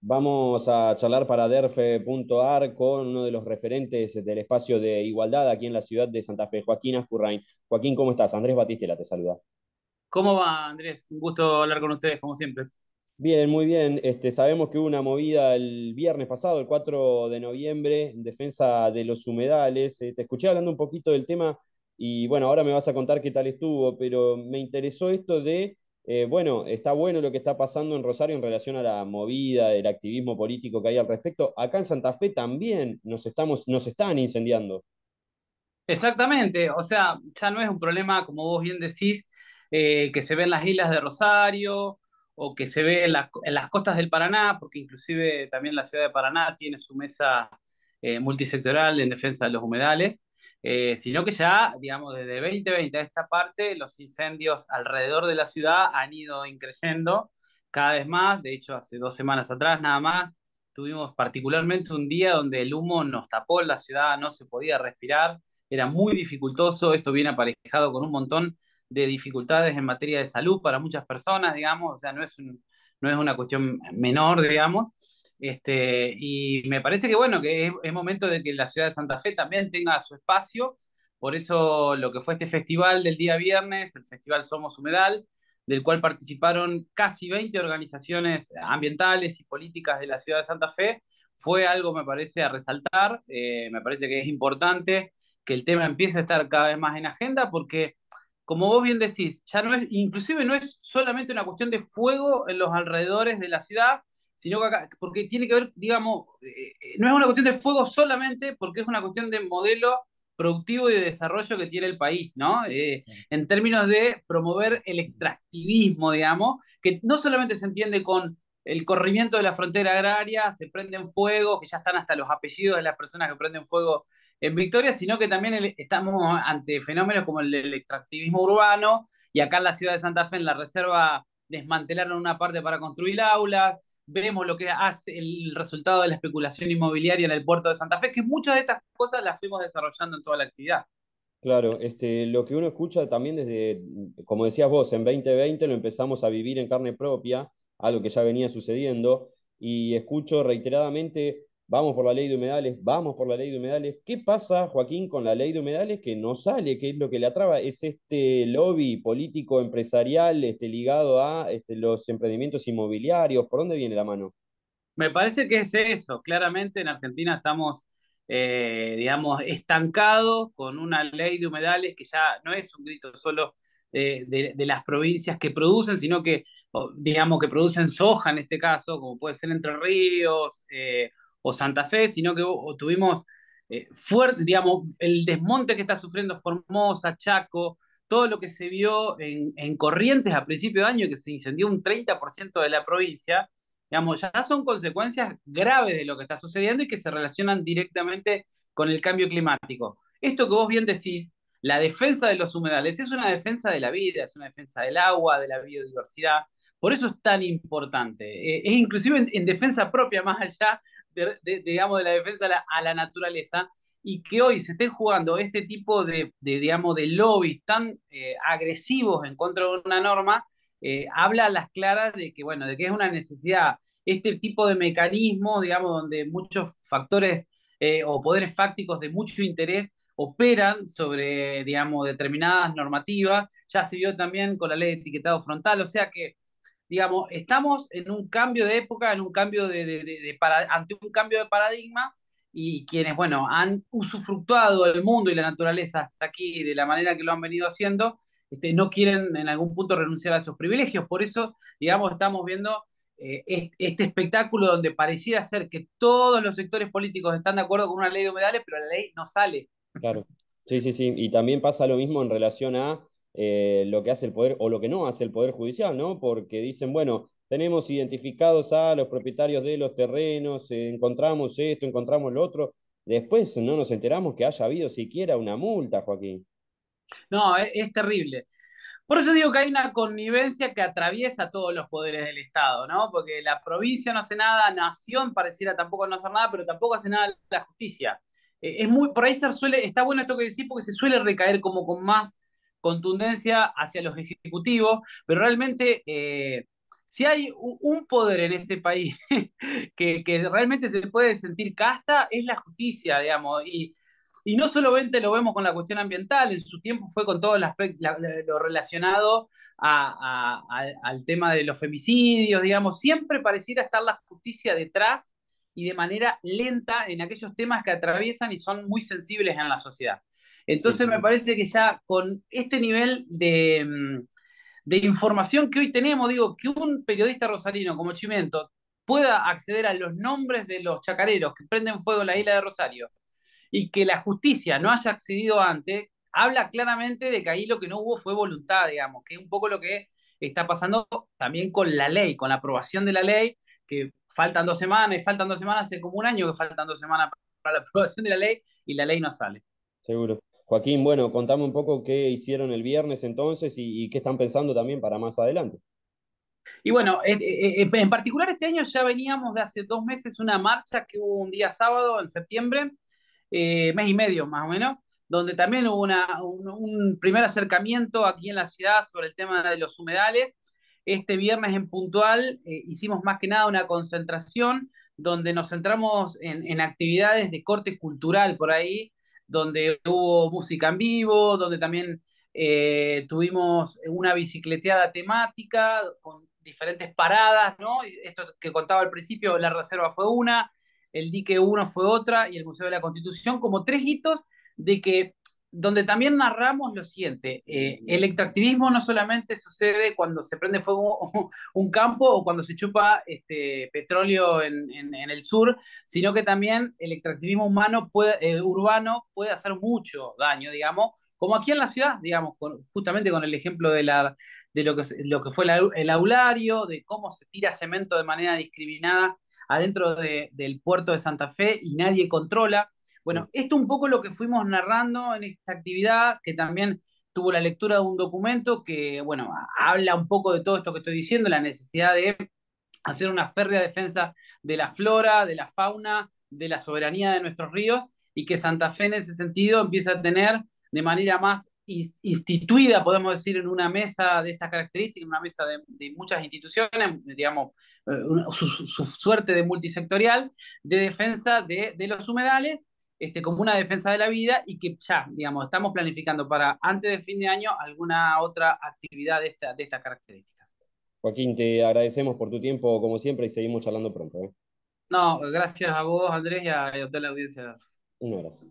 Vamos a charlar para derfe.ar con uno de los referentes del espacio de igualdad aquí en la ciudad de Santa Fe, Joaquín Ascurrain. Joaquín, ¿cómo estás? Andrés Batistela te saluda. ¿Cómo va, Andrés? Un gusto hablar con ustedes, como siempre. Bien, muy bien. Este, sabemos que hubo una movida el viernes pasado, el 4 de noviembre, en defensa de los humedales. Eh, te escuché hablando un poquito del tema y bueno, ahora me vas a contar qué tal estuvo, pero me interesó esto de eh, bueno, está bueno lo que está pasando en Rosario en relación a la movida, el activismo político que hay al respecto. Acá en Santa Fe también nos, estamos, nos están incendiando. Exactamente, o sea, ya no es un problema, como vos bien decís, eh, que se ve en las islas de Rosario o que se ve en, las costas del Paraná, porque inclusive también la ciudad de Paraná tiene su mesa eh, multisectoral en defensa de los humedales. Eh, sino que ya, digamos, desde 2020 a esta parte, los incendios alrededor de la ciudad han ido increyendo cada vez más. De hecho, hace dos semanas atrás nada más, tuvimos particularmente un día donde el humo nos tapó la ciudad, no se podía respirar, era muy dificultoso. Esto viene aparejado con un montón de dificultades en materia de salud para muchas personas, digamos, o sea, no es, no es una cuestión menor, digamos. Este, y me parece que bueno, que es, momento de que la ciudad de Santa Fe también tenga su espacio. Por eso lo que fue este festival del día viernes, el Festival Somos Humedal, del cual participaron casi 20 organizaciones ambientales y políticas de la ciudad de Santa Fe, fue algo, me parece, a resaltar. Eh, me parece que es importante que el tema empiece a estar cada vez más en agenda porque como vos bien decís, ya no es, inclusive no es solamente una cuestión de fuego en los alrededores de la ciudad, sino que acá, porque tiene que ver, digamos, eh, eh, no es una cuestión de fuego solamente, porque es una cuestión de modelo productivo y de desarrollo que tiene el país, ¿no? Eh, en términos de promover el extractivismo, digamos, que no solamente se entiende con el corrimiento de la frontera agraria, se prenden fuego, que ya están hasta los apellidos de las personas que prenden fuego en Victoria, sino que también estamos ante fenómenos como el, del extractivismo urbano, y acá en la ciudad de Santa Fe, en la reserva, desmantelaron una parte para construir aulas, vemos lo que hace el resultado de la especulación inmobiliaria en el puerto de Santa Fe, que muchas de estas cosas las fuimos desarrollando en toda la actividad. Claro, este, lo que uno escucha también desde, como decías vos, en 2020 lo empezamos a vivir en carne propia, algo que ya venía sucediendo, y escucho reiteradamente vamos por la ley de humedales, vamos por la ley de humedales. ¿Qué pasa, Joaquín, con la ley de humedales que no sale? ¿Qué es lo que le atraba? ¿Es este lobby político empresarial este, ligado a este, los emprendimientos inmobiliarios? ¿Por dónde viene la mano? Me parece que es eso. Claramente en Argentina estamos, eh, digamos, estancados con una ley de humedales que ya no es un grito solo de, las provincias que producen, sino que, digamos, que producen soja en este caso, como puede ser Entre Ríos. Eh, o Santa Fe, sino que tuvimos eh, fuerte, digamos, el desmonte que está sufriendo Formosa, Chaco, todo lo que se vio en, en Corrientes a principio de año, que se incendió un 30% de la provincia, digamos, ya son consecuencias graves de lo que está sucediendo y que se relacionan directamente con el cambio climático. Esto que vos bien decís, la defensa de los humedales, es una defensa de la vida, es una defensa del agua, de la biodiversidad, por eso es tan importante. Eh, es inclusive en, defensa propia, más allá de, digamos, de la defensa a la, naturaleza, y que hoy se estén jugando este tipo de, digamos, de lobbies tan eh, agresivos en contra de una norma, eh, habla a las claras de que, bueno, de que es una necesidad. Este tipo de mecanismo, digamos, donde muchos factores o poderes fácticos de mucho interés operan sobre, digamos, determinadas normativas. Ya se vio también con la ley de etiquetado frontal, o sea que digamos, estamos en un cambio de época, en un cambio de, ante un cambio de paradigma y quienes, bueno, han usufructuado el mundo y la naturaleza hasta aquí de la manera que lo han venido haciendo, este, no quieren en algún punto renunciar a sus privilegios. Por eso, digamos, estamos viendo eh, este espectáculo donde pareciera ser que todos los sectores políticos están de acuerdo con una ley de humedales, pero la ley no sale. Claro. Sí, sí, sí. Y también pasa lo mismo en relación a eh, lo que hace el Poder o lo que no hace el Poder Judicial, ¿no? Porque dicen, bueno, tenemos identificados a los propietarios de los terrenos, eh, encontramos esto, encontramos lo otro. Después no nos enteramos que haya habido siquiera una multa, Joaquín. No, e, es, terrible. Por eso digo que hay una connivencia que atraviesa todos los poderes del Estado, ¿no? Porque la provincia no hace nada, nación pareciera tampoco no hacer nada, pero tampoco hace nada la justicia. Eh, es muy, por ahí suele, está bueno esto que decís porque se suele recaer como con más contundencia hacia los ejecutivos, pero realmente eh, si hay un poder en este país que, que, realmente se puede sentir casta, es la justicia, digamos. Y, y no solamente lo vemos con la cuestión ambiental, en su tiempo fue con todo lo relacionado al tema de los femicidios, digamos, siempre pareciera estar la justicia detrás y de manera lenta en aquellos temas que atraviesan y son muy sensibles en la sociedad. Entonces me parece que ya con este nivel de, mm, de, información que hoy tenemos, digo, que un periodista rosarino como Chimento pueda acceder a los nombres de los chacareros que prenden fuego en la isla de Rosario y que la justicia no haya accedido antes, habla claramente de que ahí lo que no hubo fue voluntad, digamos, que es un poco lo que está pasando también con la ley, con la aprobación de la ley, que faltan dos semanas, y faltan dos semanas, hace como un año que faltan dos semanas para la aprobación de la ley y la ley no sale. Seguro. Joaquín, bueno, contame un poco qué hicieron el viernes entonces y, qué están pensando también para más adelante. Y bueno, eh, eh, eh, en particular este año ya veníamos de hace dos meses una marcha que hubo un día sábado en septiembre, mes y medio más o menos, donde también hubo un, primer acercamiento aquí en la ciudad sobre el tema de los humedales. Este viernes en puntual hicimos más que nada una concentración donde nos centramos en actividades de corte cultural por ahí, donde hubo música en vivo, donde también eh, tuvimos una bicicleteada temática con diferentes paradas, ¿no? Esto que contaba al principio, la reserva fue una, el dique uno fue otra y el Museo de la Constitución, como tres hitos de que donde también narramos lo siguiente, eh, el extractivismo no solamente sucede cuando se prende fuego un campo o cuando se chupa este, petróleo en, el sur, sino que también el extractivismo humano puede, eh, urbano puede hacer mucho daño, digamos, como aquí en la ciudad, digamos, justamente con el ejemplo de, la, de lo, que, lo que fue el aulario, de cómo se tira cemento de manera discriminada adentro del puerto de Santa Fe y nadie controla bueno, esto un poco lo que fuimos narrando en esta actividad, que también tuvo la lectura de un documento que, bueno, habla un poco de todo esto que estoy diciendo, la necesidad de hacer una férrea defensa de la flora, de la fauna, de la soberanía de nuestros ríos, y que Santa Fe en ese sentido empieza a tener de manera más instituida, podemos decir, en una mesa de estas características, en una mesa de, muchas instituciones, digamos, eh, su, suerte de multisectorial, de defensa de los humedales este, como una defensa de la vida y que ya, digamos, estamos planificando para antes de fin de año alguna otra actividad de, esta, de estas características. Joaquín, te agradecemos por tu tiempo, como siempre, y seguimos charlando pronto. ¿eh? No, gracias a vos, Andrés, y y a toda la audiencia. Un abrazo.